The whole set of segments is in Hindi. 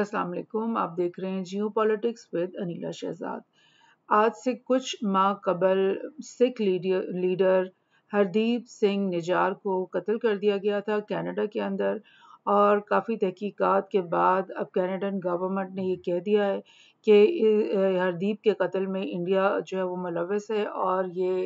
अस्सलाम वालेकुम आप देख रहे हैं Geo politics with Anila Shahzad आज से कुछ माह कबल सिख लीडर हरदीप सिंह निजार को कत्ल कर दिया गया था कनाडा के अंदर और काफ़ी तहक़ीक़ात के बाद अब कैनेडन गवर्नमेंट ने यह कह दिया है कि हरदीप के कत्ल में इंडिया जो है वो मुलवस है और ये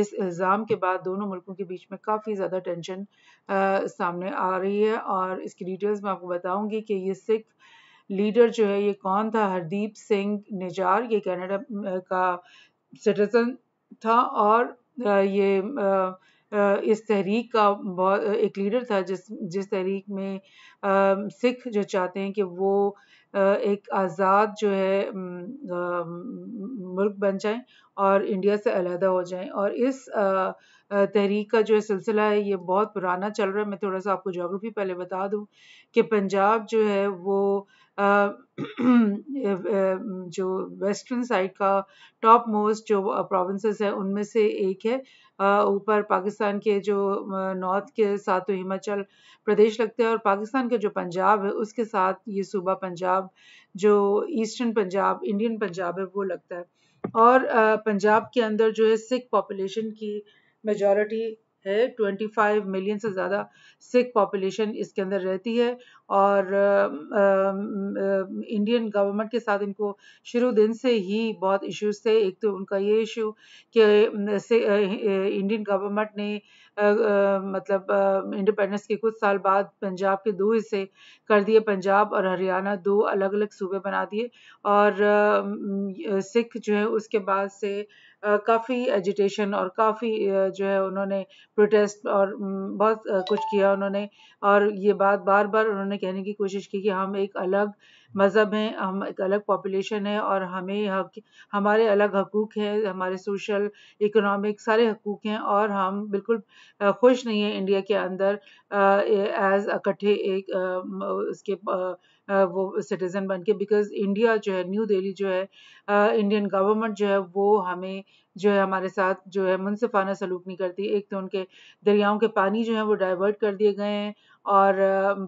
इस इल्ज़ाम के बाद दोनों मुल्कों के बीच में काफ़ी ज़्यादा टेंशन सामने आ रही है और इसकी डिटेल्स मैं आपको बताऊंगी कि ये सिख लीडर जो है ये कौन था हरदीप सिंह निजार ये कनाडा का सिटीज़न था और ये इस तहरीक का एक लीडर था जिस जिस तहरीक में सिख जो चाहते हैं कि वो एक आज़ाद जो है मुल्क बन जाए और इंडिया से अलहदा हो जाएं और इस तहरीक का जो सिलसिला है ये बहुत पुराना चल रहा है मैं थोड़ा सा आपको जोग्राफ़ी पहले बता दूं कि पंजाब जो है वो जो वेस्टर्न साइड का टॉप मोस्ट जो प्रोविंसेस है उनमें से एक है ऊपर पाकिस्तान के जो नॉर्थ के साथ तो हिमाचल प्रदेश लगता है और पाकिस्तान का जो पंजाब है उसके साथ ये सूबा पंजाब जो ईस्टर्न पंजाब इंडियन पंजाब है वो लगता है और पंजाब के अंदर जो है सिख पॉपुलेशन की मेजॉरिटी है 25 मिलियन से ज़्यादा सिख पॉपुलेशन इसके अंदर रहती है और इंडियन गवर्नमेंट के साथ इनको शुरू दिन से ही बहुत इश्यूज थे एक तो उनका ये इशू कि इंडियन गवर्नमेंट ने मतलब इंडिपेंडेंस के कुछ साल बाद पंजाब के दो हिस्से कर दिए पंजाब और हरियाणा दो अलग अलग सूबे बना दिए और सिख जो है उसके बाद से काफ़ी एजिटेशन और काफ़ी जो है उन्होंने प्रोटेस्ट और बहुत कुछ किया उन्होंने और ये बात बार बार उन्होंने कहने की कोशिश की कि हम एक अलग मज़हब में हम एक अलग पॉपुलेशन है और हमें हक हमारे अलग हकूक़ हैं हमारे सोशल इकोनॉमिक सारे हकूक़ हैं और हम बिल्कुल खुश नहीं हैं इंडिया के अंदर एज़ इकट्ठे एक उसके वो सिटीज़न बन के बिकॉज इंडिया जो है न्यू दिल्ली जो है इंडियन गवर्नमेंट जो है वो हमें जो है हमारे साथ जो है मुनसिफाना सलूक नहीं करती एक तो उनके दरियाओं के पानी जो है वो डाइवर्ट कर दिए गए हैं और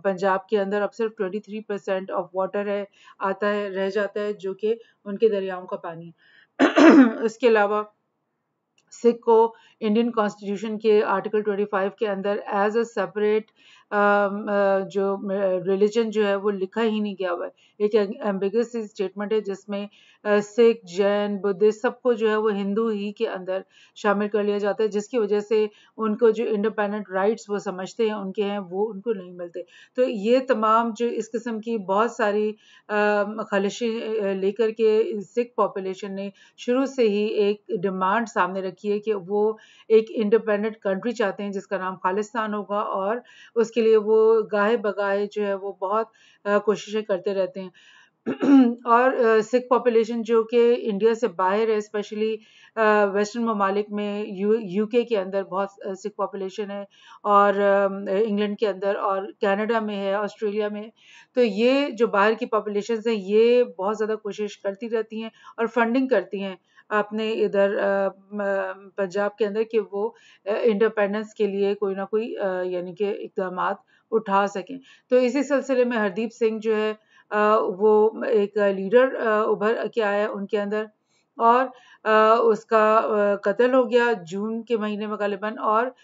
पंजाब के अंदर अब सिर्फ 23 परसेंट ऑफ वाटर है आता है रह जाता है जो कि उनके दरियाओं का पानी है इसके अलावा सिख को इंडियन कॉन्स्टिट्यूशन के आर्टिकल 25 के अंदर एज अ सेपरेट जो रिलीजन uh, जो है वो लिखा ही नहीं गया हुआ है एक एम्बिगस स्टेटमेंट है जिसमें सिख जैन बुद्धिस्ट सबको जो है वो हिंदू ही के अंदर शामिल कर लिया जाता है जिसकी वजह से उनको जो इंडिपेंडेंट राइट्स वो समझते हैं उनके हैं वो उनको नहीं मिलते तो ये तमाम जो इस किस्म की बहुत सारी um, खलशें uh, लेकर के सिख पॉपुलेशन ने शुरू से ही एक डिमांड सामने रखी रखी है कि वो एक इंडिपेंडेंट कंट्री चाहते हैं जिसका नाम खालिस्तान होगा और उसके लिए वो गाहे बगाहे जो है वो बहुत कोशिशें करते रहते हैं और सिख uh, पॉपुलेशन जो कि इंडिया से बाहर है स्पेशली वेस्टर्न ममालिक में यू यूके के अंदर बहुत सिख uh, पॉपुलेशन है और इंग्लैंड uh, के अंदर और कनाडा में है ऑस्ट्रेलिया में तो ये जो बाहर की पॉपुलेशन हैं ये बहुत ज़्यादा कोशिश करती रहती हैं और फंडिंग करती हैं आपने इधर पंजाब के अंदर कि वो इंडिपेंडेंस के लिए कोई ना कोई यानी कि इकदाम उठा सकें तो इसी सिलसिले में हरदीप सिंह जो है वो एक लीडर उभर के आया उनके अंदर और उसका कत्ल हो गया जून के महीने में गलिबन और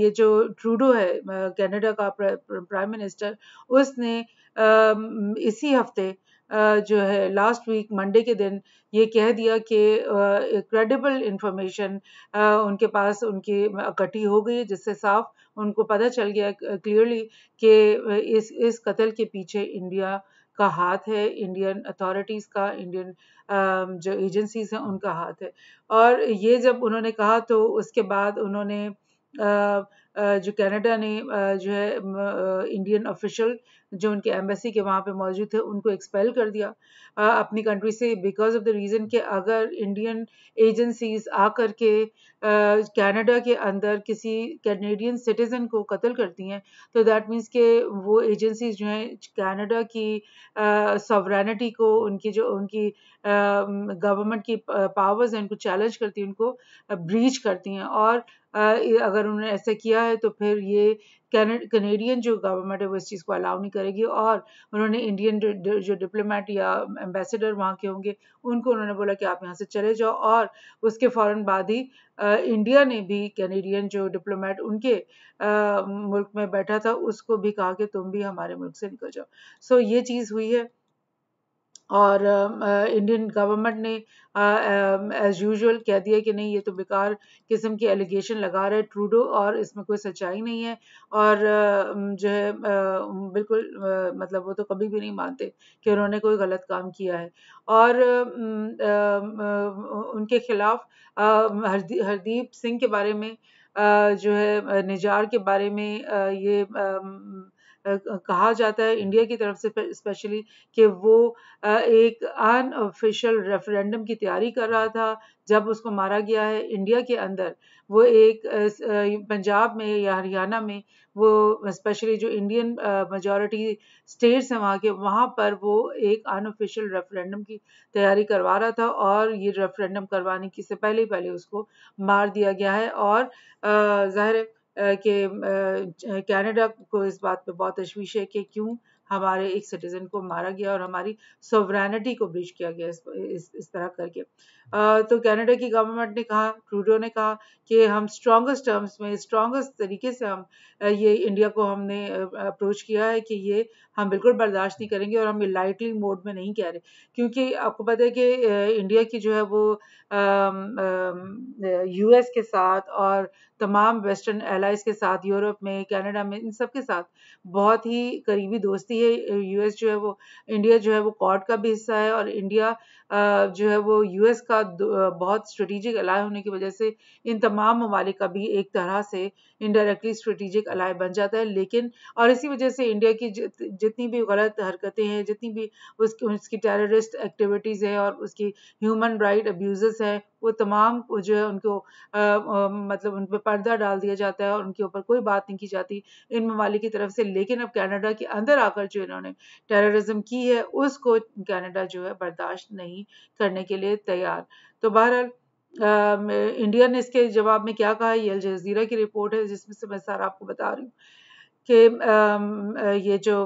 ये जो ट्रूडो है कनाडा का प्राइम मिनिस्टर उसने इसी हफ्ते जो है लास्ट वीक मंडे के दिन ये कह दिया कि क्रेडिबल इंफॉर्मेशन उनके पास उनकी इकट्ठी हो गई जिससे साफ उनको पता चल गया क्लियरली कि इस इस कत्ल के पीछे इंडिया का हाथ है इंडियन अथॉरिटीज़ का इंडियन जो एजेंसीज हैं उनका हाथ है और ये जब उन्होंने कहा तो उसके बाद उन्होंने जो कनाडा ने जो है इंडियन ऑफिशियल जो उनके एम्बेसी के वहाँ पे मौजूद थे उनको एक्सपेल कर दिया आ, अपनी कंट्री से बिकॉज ऑफ द रीज़न कि अगर इंडियन एजेंसीज आ के कनाडा के अंदर किसी कैनेडियन सिटीज़न को कत्ल करती हैं तो दैट मीन्स के वो एजेंसीज जो हैं कनाडा की सॉवरानिटी को उनकी जो उनकी गवर्नमेंट की पावर्स हैं उनको चैलेंज करती हैं उनको ब्रीच करती हैं और अगर उन्होंने ऐसा किया है तो फिर ये कनेडियन जो गवर्नमेंट है वो इस चीज़ को अलाउ नहीं करेगी और उन्होंने इंडियन जो डिप्लोमेट या एम्बेसडर वहाँ के होंगे उनको उन्होंने बोला कि आप यहाँ से चले जाओ और उसके फ़ौर बाद ही इंडिया ने भी कैनेडियन जो डिप्लोमेट उनके मुल्क में बैठा था उसको भी कहा कि तुम भी हमारे मुल्क से निकल जाओ सो ये चीज़ हुई है और इंडियन गवर्नमेंट ने एज यूजुअल कह दिया कि नहीं ये तो बेकार किस्म की एलिगेशन लगा रहा है ट्रूडो और इसमें कोई सच्चाई नहीं है और जो है बिल्कुल मतलब वो तो कभी भी नहीं मानते कि उन्होंने कोई गलत काम किया है और उनके खिलाफ हरदीप सिंह के बारे में जो है निजार के बारे में ये कहा जाता है इंडिया की तरफ से स्पेशली कि वो एक अनऑफिशियल रेफरेंडम की तैयारी कर रहा था जब उसको मारा गया है इंडिया के अंदर वो एक पंजाब में या हरियाणा में वो स्पेशली जो इंडियन मजॉरिटी स्टेट्स हैं वहाँ के वहाँ पर वो एक अनऑफिशियल रेफरेंडम की तैयारी करवा रहा था और ये रेफरेंडम करवाने की से पहले ही पहले उसको मार दिया गया है और ज़ाहिर है कि कनाडा को इस बात पे बहुत तशवीश है कि क्यों हमारे एक सिटीज़न को मारा गया और हमारी सोवरानिटी को ब्रिज किया गया इस, इस, इस तरह करके तो कनाडा की गवर्नमेंट ने कहा ट्रूडो ने कहा कि हम स्ट्रॉन्गेस्ट टर्म्स में स्ट्रॉन्गेस्ट तरीके से हम ये इंडिया को हमने अप्रोच किया है कि ये हम बिल्कुल बर्दाश्त नहीं करेंगे और हम ये लाइटली मोड में नहीं कह रहे क्योंकि आपको पता है कि इंडिया की जो है वो यूएस के साथ और तमाम वेस्टर्न एलाइज के साथ यूरोप में कनाडा में इन सब के साथ बहुत ही करीबी दोस्ती है यूएस जो है वो इंडिया जो है वो कॉड का भी हिस्सा है और इंडिया जो है वो यूएस का का बहुत स्ट्रेटिजिक अलाय होने की वजह से इन तमाम ममालिक का भी एक तरह से इनडायरेक्टली स्ट्रेटेजिक अलाय बन जाता है लेकिन और इसी वजह से इंडिया की जितनी भी गलत हरकतें हैं जितनी भी उसकी उसकी टेररिस्ट एक्टिविटीज़ है और उसकी ह्यूमन राइट अब्यूज़ हैं वो तमाम जो है उनको आ, आ, मतलब उन पर पर्दा डाल दिया जाता है और उनके ऊपर कोई बात नहीं की जाती इन ममालिक की तरफ से लेकिन अब कैनेडा के अंदर आकर जो इन्होंने टेररिज्म की है उसको कैनेडा जो है बर्दाश्त नहीं करने के लिए तैयार तो बहरहाल इंडिया um, ने इसके जवाब में क्या कहा ये जजीरा की रिपोर्ट है जिसमें से मैं सारा आपको बता रही हूँ कि um, ये जो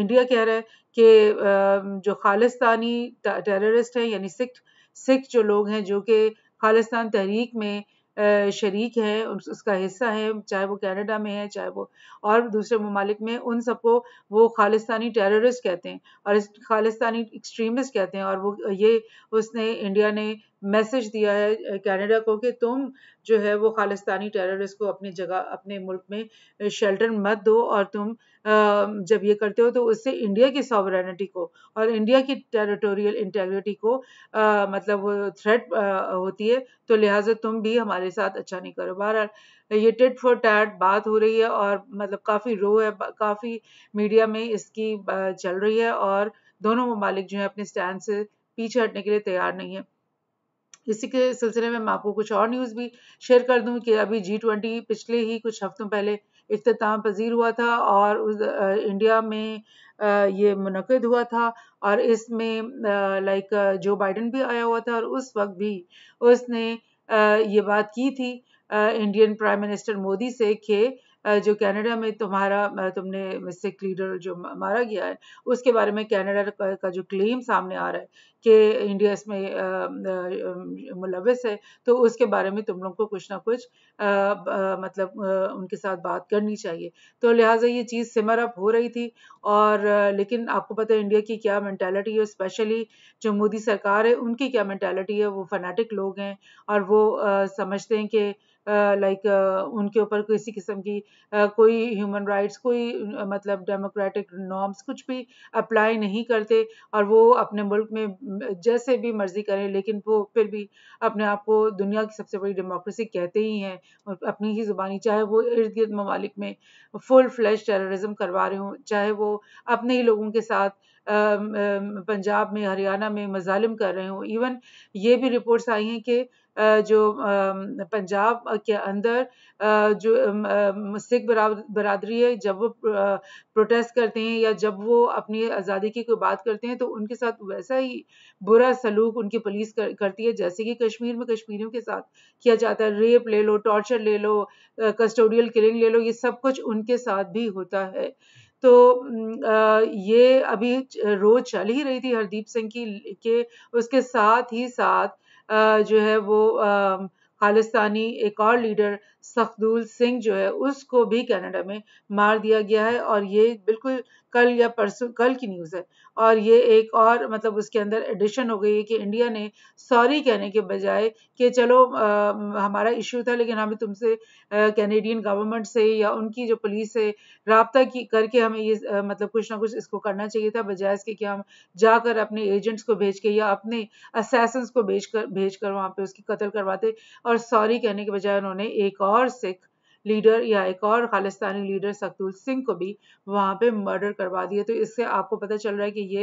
इंडिया um, कह रहा है कि जो खालिस्तानी टेररिस्ट हैं यानी सिख सिख जो लोग हैं जो कि खालिस्तान तहरीक में शरीक है उसका हिस्सा है चाहे वो कनाडा में है चाहे वो और दूसरे ममालिक में उन सबको वो खालिस्तानी टेररिस्ट कहते हैं और इस खालिस्तानी एक्सट्रीमिस्ट कहते हैं और वो ये उसने इंडिया ने मैसेज दिया है कनाडा को कि तुम जो है वो खालिस्तानी टेररिस्ट को अपनी जगह अपने मुल्क में शेल्टर मत दो और तुम जब ये करते हो तो उससे इंडिया की सॉवरनिटी को और इंडिया की टेरिटोरियल इंटेग्रिटी को मतलब वो थ्रेट होती है तो लिहाजा तुम भी हमारे साथ अच्छा नहीं करो बहर ये टिट फॉर टैट बात हो रही है और मतलब काफ़ी रो है काफ़ी मीडिया में इसकी चल रही है और दोनों ममालिक जो है अपने स्टैंड से पीछे हटने के लिए तैयार नहीं है इसी के सिलसिले में मैं आपको कुछ और न्यूज़ भी शेयर कर दूँ कि अभी जी ट्वेंटी पिछले ही कुछ हफ्तों पहले अख्ताम पजीर हुआ था और उस इंडिया में ये मनद हुआ था और इसमें लाइक जो बाइडन भी आया हुआ था और उस वक्त भी उसने ये बात की थी इंडियन प्राइम मिनिस्टर मोदी से कि जो कनाडा में तुम्हारा तुमने सिख लीडर जो मारा गया है उसके बारे में कनाडा का जो क्लेम सामने आ रहा है कि इंडिया इसमें मुलविस है तो उसके बारे में तुम लोग को कुछ ना कुछ आ, आ, मतलब आ, उनके साथ बात करनी चाहिए तो लिहाजा ये चीज़ सिमर अप हो रही थी और लेकिन आपको पता है इंडिया की क्या मैंटेलिटी है स्पेशली जो मोदी सरकार है उनकी क्या मैंटेलिटी है वो फनाटिक लोग हैं और वो समझते हैं कि लाइक उनके ऊपर किसी किस्म की कोई ह्यूमन राइट्स कोई मतलब डेमोक्रेटिक नॉर्म्स कुछ भी अप्लाई नहीं करते और वो अपने मुल्क में जैसे भी मर्जी करें लेकिन वो फिर भी अपने आप को दुनिया की सबसे बड़ी डेमोक्रेसी कहते ही हैं अपनी ही ज़ुबानी चाहे वो इर्द गिर्द ममालिक में फुल फ्लैश टेररिज्म करवा रहे हों चाहे वो अपने ही लोगों के साथ पंजाब में हरियाणा में मजालिम कर रहे हो इवन ये भी रिपोर्ट्स आई हैं कि जो पंजाब के अंदर जो सिख बरादरी है जब वो प्रोटेस्ट करते हैं या जब वो अपनी आज़ादी की कोई बात करते हैं तो उनके साथ वैसा ही बुरा सलूक उनकी पुलिस कर, करती है जैसे कि कश्मीर में कश्मीरियों के साथ किया जाता है रेप ले लो टॉर्चर ले लो कस्टोडियल किलिंग ले लो ये सब कुछ उनके साथ भी होता है तो ये अभी रोज चल ही रही थी हरदीप सिंह की के उसके साथ ही साथ जो है वो खालिस्तानी एक और लीडर सफदुल सिंह जो है उसको भी कनाडा में मार दिया गया है और ये बिल्कुल कल या परसों कल की न्यूज़ है और ये एक और मतलब उसके अंदर एडिशन हो गई है कि इंडिया ने सॉरी कहने के बजाय कि चलो आ, हमारा इशू था लेकिन हमें तुमसे कैनेडियन गवर्नमेंट से या उनकी जो पुलिस से रबता की करके हमें ये आ, मतलब कुछ ना कुछ इसको करना चाहिए था बजाय इसके कि हम जाकर अपने एजेंट्स को भेज के या अपने असैसन को भेज कर भेज कर वहाँ पर उसकी कत्ल करवाते और सॉरी कहने के बजाय उन्होंने एक और और सिख लीडर या एक और खालिस्तानी लीडर सकतुल सिंह को भी वहाँ पे मर्डर करवा दिया तो इससे आपको पता चल रहा है कि ये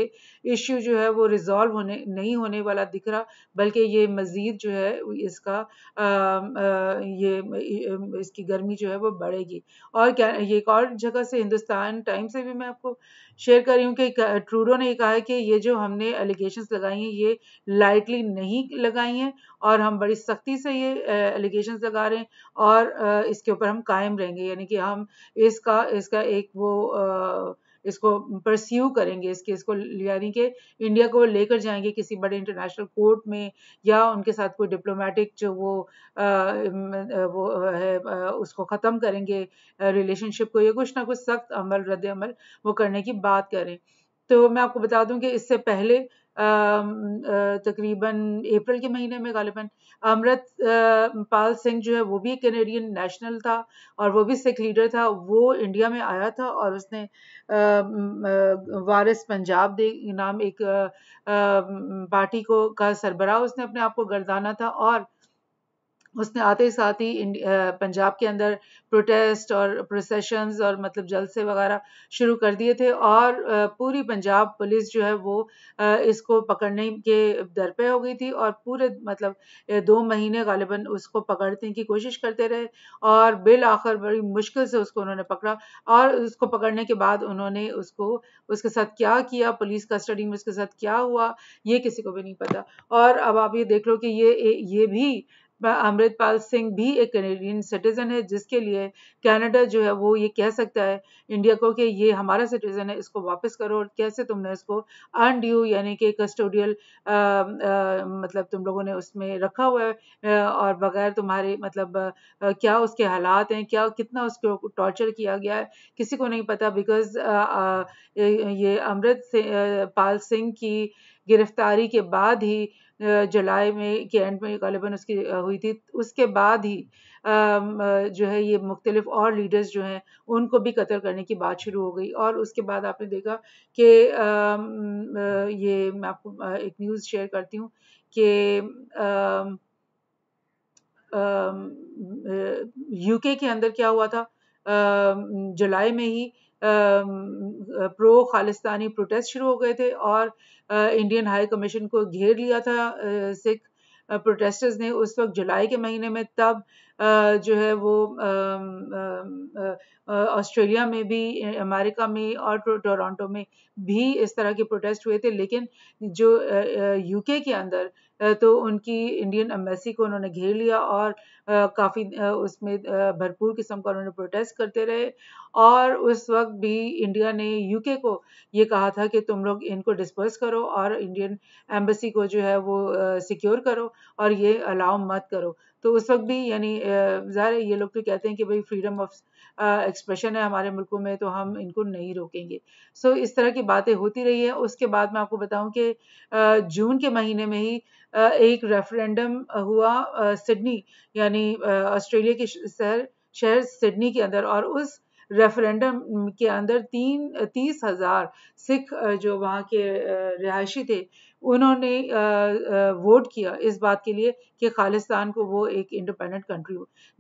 इश्यू जो है वो रिजॉल्व होने नहीं होने वाला दिख रहा बल्कि ये मज़ीद जो है इसका आ, आ, ये इसकी गर्मी जो है वो बढ़ेगी और क्या ये एक और जगह से हिंदुस्तान टाइम से भी मैं आपको शेयर कर रही हूँ कि ट्रूडो ने कहा है कि ये जो हमने एलिगेशंस लगाई हैं ये लाइटली नहीं लगाई हैं और हम बड़ी सख्ती से ये एलिगेशंस लगा रहे हैं और इसके ऊपर हम कायम रहेंगे यानी कि हम इसका इसका एक वो इसको परस्यू करेंगे इस केस को यानी कि इंडिया को लेकर जाएंगे किसी बड़े इंटरनेशनल कोर्ट में या उनके साथ कोई डिप्लोमेटिक जो वो आ, वो है उसको ख़त्म करेंगे रिलेशनशिप को या कुछ ना कुछ सख्त अमल रद्द अमल वो करने की बात करें तो मैं आपको बता दूं कि इससे पहले तकरीबन अप्रैल के महीने में गालिबा अमृत पाल सिंह जो है वो भी कैनेडियन नेशनल था और वो भी सिख लीडर था वो इंडिया में आया था और उसने वारिस पंजाब दे नाम एक पार्टी को का सरबरा उसने अपने आप को गर्दाना था और उसने आते ही साथ ही पंजाब के अंदर प्रोटेस्ट और प्रोसेशंस और मतलब जलसे वगैरह शुरू कर दिए थे और पूरी पंजाब पुलिस जो है वो इसको पकड़ने के दर पे हो गई थी और पूरे मतलब दो महीने गालिबा उसको पकड़ने की कोशिश करते रहे और बिल आखिर बड़ी मुश्किल से उसको उन्होंने पकड़ा और उसको पकड़ने के बाद उन्होंने उसको उसके साथ क्या किया पुलिस कस्टडी में उसके साथ क्या हुआ ये किसी को भी नहीं पता और अब आप ये देख लो कि ये ये भी अमृतपाल सिंह भी एक कैनेडियन सिटीजन है जिसके लिए कनाडा जो है वो ये कह सकता है इंडिया को कि ये हमारा सिटीजन है इसको वापस करो और कैसे तुमने इसको अनड्यू यानी कि कस्टोडियल मतलब तुम लोगों ने उसमें रखा हुआ है और बगैर तुम्हारे मतलब आ, क्या उसके हालात हैं क्या कितना उसको टॉर्चर किया गया है किसी को नहीं पता बिकॉज ये अमृत पाल सिंह की गिरफ्तारी के बाद ही जुलाई में के एंड में गालिबा उसकी हुई थी उसके बाद ही जो है ये मुख्तलिफ और लीडर्स जो हैं उनको भी कतल करने की बात शुरू हो गई और उसके बाद आपने देखा कि ये मैं आपको एक न्यूज़ शेयर करती हूँ कि यूके के अंदर क्या हुआ था जुलाई में ही प्रो खालिस्तानी प्रोटेस्ट शुरू हो गए थे और इंडियन हाई कमीशन को घेर लिया था सिख प्रोटेस्टर्स ने उस वक्त जुलाई के महीने में तब जो है वो ऑस्ट्रेलिया में भी अमेरिका में और टोरंटो में भी इस तरह के प्रोटेस्ट हुए थे लेकिन जो यूके के अंदर तो उनकी इंडियन एम्बेसी को उन्होंने घेर लिया और काफ़ी उसमें भरपूर किस्म का उन्होंने प्रोटेस्ट करते रहे और उस वक्त भी इंडिया ने यूके को ये कहा था कि तुम लोग इनको डिस्पर्स करो और इंडियन एम्बेसी को जो है वो सिक्योर करो और ये अलाउ मत करो तो उस वक्त भी यानी ज़ाहिर है ये लोग तो कहते हैं कि भाई फ्रीडम ऑफ एक्सप्रेशन है हमारे मुल्कों में तो हम इनको नहीं रोकेंगे सो so, इस तरह की बातें होती रही है उसके बाद मैं आपको बताऊं कि जून के महीने में ही एक रेफरेंडम हुआ सिडनी यानी ऑस्ट्रेलिया के शहर शहर सिडनी के अंदर और उस रेफरेंडम के अंदर तीन तीस हज़ार सिख जो वहाँ के रिहायशी थे उन्होंने वोट किया इस बात के लिए कि खालिस्तान को वो एक इंडिपेंडेंट कंट्री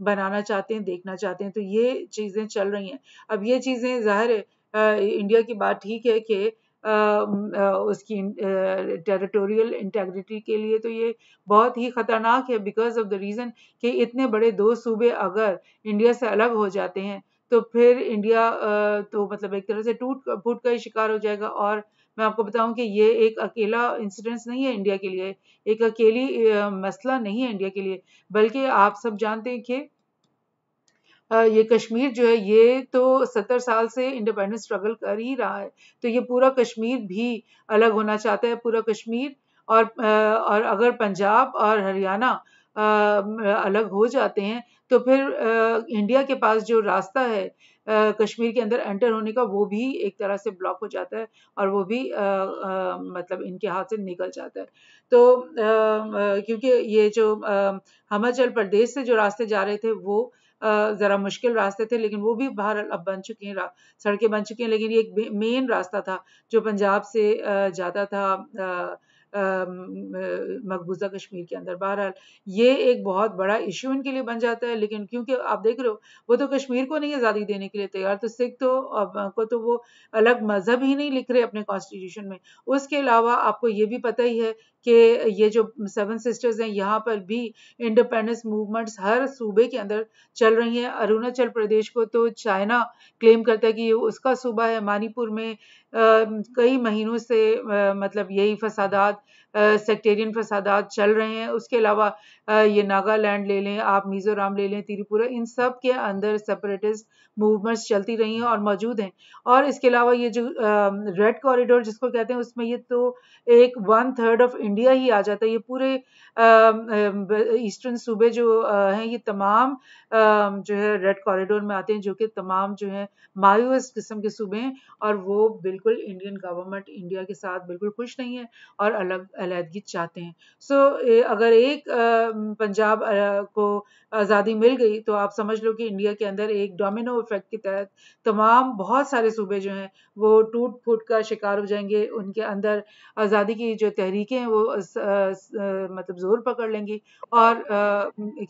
बनाना चाहते हैं देखना चाहते हैं तो ये चीज़ें चल रही हैं अब ये चीज़ें ज़ाहिर है इंडिया की बात ठीक है कि उसकी टेरिटोरियल इंटेग्रिटी के लिए तो ये बहुत ही ख़तरनाक है बिकॉज ऑफ द रीज़न कि इतने बड़े दो सूबे अगर इंडिया से अलग हो जाते हैं तो फिर इंडिया तो मतलब एक तरह से टूट फूट का ही शिकार हो जाएगा और मैं आपको बताऊं कि ये एक अकेला इंसिडेंस नहीं है इंडिया के लिए एक अकेली मसला नहीं है इंडिया के लिए बल्कि आप सब जानते हैं कि ये कश्मीर जो है ये तो सत्तर साल से इंडिपेंडेंस स्ट्रगल कर ही रहा है तो ये पूरा कश्मीर भी अलग होना चाहता है पूरा कश्मीर और और अगर पंजाब और हरियाणा अलग हो जाते हैं तो फिर इंडिया के पास जो रास्ता है कश्मीर के अंदर एंटर होने का वो भी एक तरह से ब्लॉक हो जाता है और वो भी आ, आ, मतलब इनके हाथ से निकल जाता है तो आ, क्योंकि ये जो हिमाचल प्रदेश से जो रास्ते जा रहे थे वो ज़रा मुश्किल रास्ते थे लेकिन वो भी बाहर अब बन चुके हैं सड़कें बन चुकी हैं लेकिन ये एक मेन रास्ता था जो पंजाब से जाता था मकबूजा कश्मीर के अंदर बहरहाल ये एक बहुत बड़ा इशू इनके लिए बन जाता है लेकिन क्योंकि आप देख रहे हो वो तो कश्मीर को नहीं आज़ादी देने के लिए तैयार तो सिख तो को तो वो अलग मज़हब ही नहीं लिख रहे अपने कॉन्स्टिट्यूशन में उसके अलावा आपको ये भी पता ही है कि ये जो सेवन सिस्टर्स हैं यहाँ पर भी इंडिपेंडेंस मूवमेंट्स हर सूबे के अंदर चल रही हैं अरुणाचल प्रदेश को तो चाइना क्लेम करता है कि ये उसका सूबा है मानीपुर में कई महीनों से मतलब यही फसादात सेक्टेरियन फसादात चल रहे हैं उसके अलावा ये नागालैंड ले लें आप मिज़ोरम ले लें त्रिपुरा इन सब के अंदर सेपरेटिस्ट मूवमेंट्स चलती रही हैं और मौजूद हैं और इसके अलावा ये जो रेड कॉरिडोर जिसको कहते हैं उसमें ये तो एक वन थर्ड ऑफ इंडिया ही आ जाता है ये पूरे ईस्टर्न सूबे जो हैं ये तमाम जो है रेड कॉरिडोर में आते हैं जो कि तमाम जो है मायूस किस्म के सूबे हैं और वो बिल्कुल इंडियन गवर्नमेंट इंडिया के साथ बिल्कुल खुश नहीं है और अलग अलीहदगी चाहते हैं सो अगर एक पंजाब को आज़ादी मिल गई तो आप समझ लो कि इंडिया के अंदर एक डोमिनो इफेक्ट के तहत तमाम बहुत सारे सूबे जो हैं वो टूट फूट का शिकार हो जाएंगे उनके अंदर आज़ादी की जो तहरीकें हैं वो मतलब ज़ोर पकड़ लेंगी और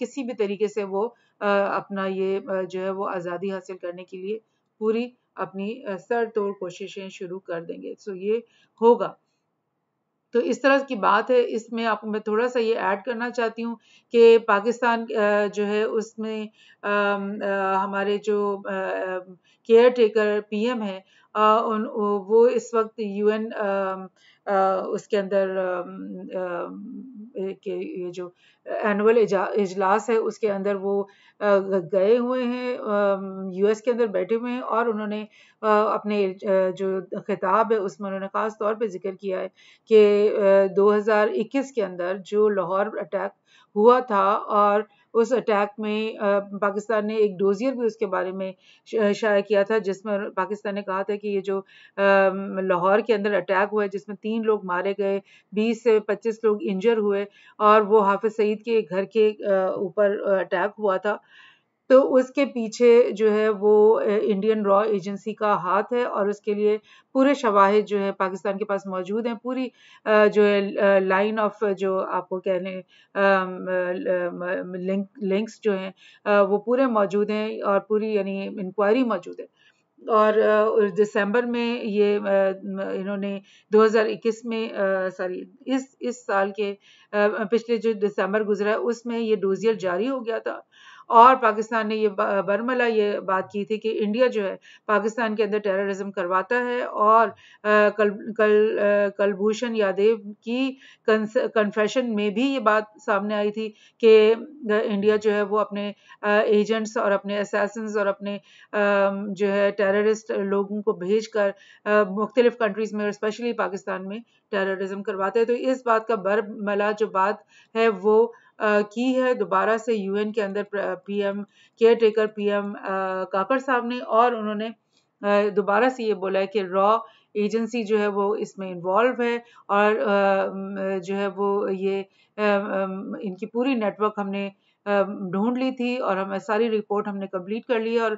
किसी भी तरीके से वो आ, अपना ये जो है वो आज़ादी हासिल करने के लिए पूरी अपनी सर तोड़ कोशिशें शुरू कर देंगे सो ये होगा तो इस तरह की बात है इसमें आपको मैं थोड़ा सा ये ऐड करना चाहती हूँ कि पाकिस्तान जो है उसमें हमारे जो केयर टेकर एम है आ, उन वो इस वक्त यूएन उसके अंदर के ये जो एनुअल इजलास है उसके अंदर वो गए हुए हैं यूएस के अंदर बैठे हुए हैं और उन्होंने अपने जो खिताब है उसमें उन्होंने ख़ास तौर पे जिक्र किया है कि 2021 के अंदर जो लाहौर अटैक हुआ था और उस अटैक में पाकिस्तान ने एक डोजियर भी उसके बारे में शाया किया था जिसमें पाकिस्तान ने कहा था कि ये जो लाहौर के अंदर अटैक हुआ जिसमें तीन लोग मारे गए बीस से पच्चीस लोग इंजर हुए और वो हाफिज सईद के घर के ऊपर अटैक हुआ था तो उसके पीछे जो है वो इंडियन रॉ एजेंसी का हाथ है और उसके लिए पूरे शवाहद जो है पाकिस्तान के पास मौजूद हैं पूरी जो है लाइन ऑफ जो आपको कह लें लिंक लिंक्स जो हैं वो पूरे मौजूद हैं और पूरी यानी इंक्वायरी मौजूद है और दिसंबर में ये इन्होंने 2021 में सॉरी इस इस साल के पिछले जो दिसंबर गुजरा उसमें ये डोजियर जारी हो गया था और पाकिस्तान ने ये बरमला ये बात की थी कि इंडिया जो है पाकिस्तान के अंदर टेररिज्म करवाता है और कल कल कलभूषण यादव की कन्फेशन में भी ये बात सामने आई थी कि इंडिया जो है वो अपने एजेंट्स और अपने असैसन्स और अपने जो है टेररिस्ट लोगों को भेज कर मुख्तलिफ़ कंट्रीज़ में और स्पेशली पाकिस्तान में टेररिज्म करवाते हैं तो इस बात का बरमला जो बात है वो की है दोबारा से यूएन के अंदर PM caretaker P M Kakar साहब ने और उन्होंने दोबारा से ये बोला है कि रॉ एजेंसी जो है वो इसमें इन्वॉल्व है और जो है वो ये इनकी पूरी नेटवर्क हमने ढूंढ ली थी और हमें सारी रिपोर्ट हमने कंप्लीट कर ली और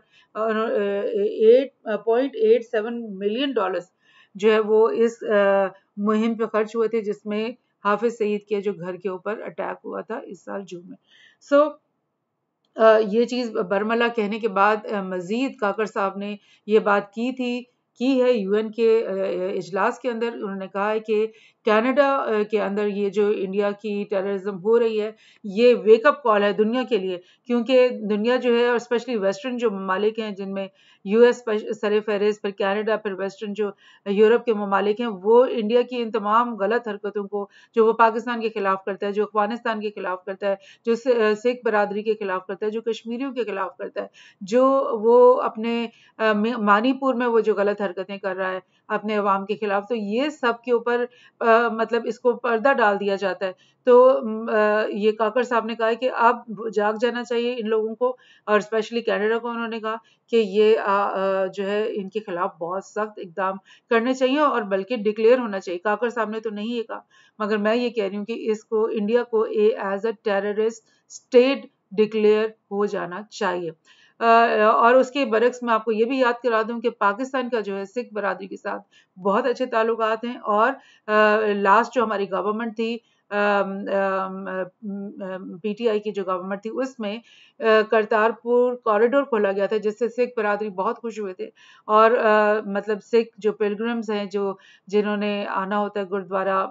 eight point eight seven million dollars जो है वो इस मुहिम पे खर्च हुए थे जिसमें हाफिज सईद के जो घर के ऊपर अटैक हुआ था इस साल जून में सो so, ये चीज़ बर्मला कहने के बाद मज़ीद काकर साहब ने ये बात की थी की है यूएन के इजलास के अंदर उन्होंने कहा है कि कनाडा के अंदर ये जो इंडिया की टेररिज्म हो रही है ये वेकअप कॉल है दुनिया के लिए क्योंकि दुनिया जो है और स्पेशली वेस्टर्न जो ममालिक हैं जिनमें यूएस पर सर फहरिस्त फिर कैनेडा फिर वेस्टर्न जो यूरोप के ममालिक हैं वो इंडिया की इन तमाम गलत हरकतों को जो वो पाकिस्तान के खिलाफ करता है जो अफगानिस्तान के खिलाफ करता है जो सिख बरदरी के खिलाफ करता है जो कश्मीरियों के खिलाफ करता है जो वो अपने मानीपुर में वो जो गलत हरकतें कर रहा है अपने अवाम के खिलाफ तो ये सब के ऊपर मतलब इसको पर्दा डाल दिया जाता है तो आ, ये काकर साहब ने कहा कि आप जाग जाना चाहिए इन लोगों को और स्पेशली कैनेडा को उन्होंने कहा कि ये आ, आ, जो है इनके खिलाफ बहुत सख्त इकदाम करने चाहिए और बल्कि डिक्लेयर होना चाहिए काकर साहब ने तो नहीं ये कहा मगर मैं ये कह रही हूँ कि इसको इंडिया को as a terrorist state declare हो जाना चाहिए और उसके बरक्स मैं आपको ये भी याद करा दूँ कि पाकिस्तान का जो है सिख बरदरी के साथ बहुत अच्छे ताल्लुक हैं और लास्ट जो हमारी गवर्नमेंट थी पीटीआई की जो गवर्नमेंट थी उसमें करतारपुर कॉरिडोर खोला गया था जिससे सिख बरदरी बहुत खुश हुए थे और आ, मतलब सिख जो पिलग्रम्स हैं जो जिन्होंने आना होता है गुरुद्वारा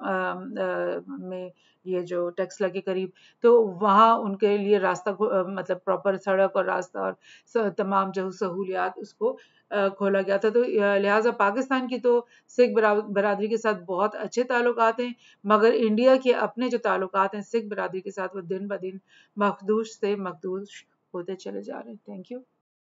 में ये जो टेक्सला के करीब तो वहाँ उनके लिए रास्ता मतलब प्रॉपर सड़क और रास्ता और तमाम जो सहूलियात उसको खोला गया था तो लिहाजा पाकिस्तान की तो सिख बरदरी के साथ बहुत अच्छे ताल्लुक हैं मगर इंडिया के अपने जो ताल्लुक हैं सिख बरदरी के साथ वो दिन ब दिन मखदूश से मखदूश होते चले जा रहे हैं थैंक यू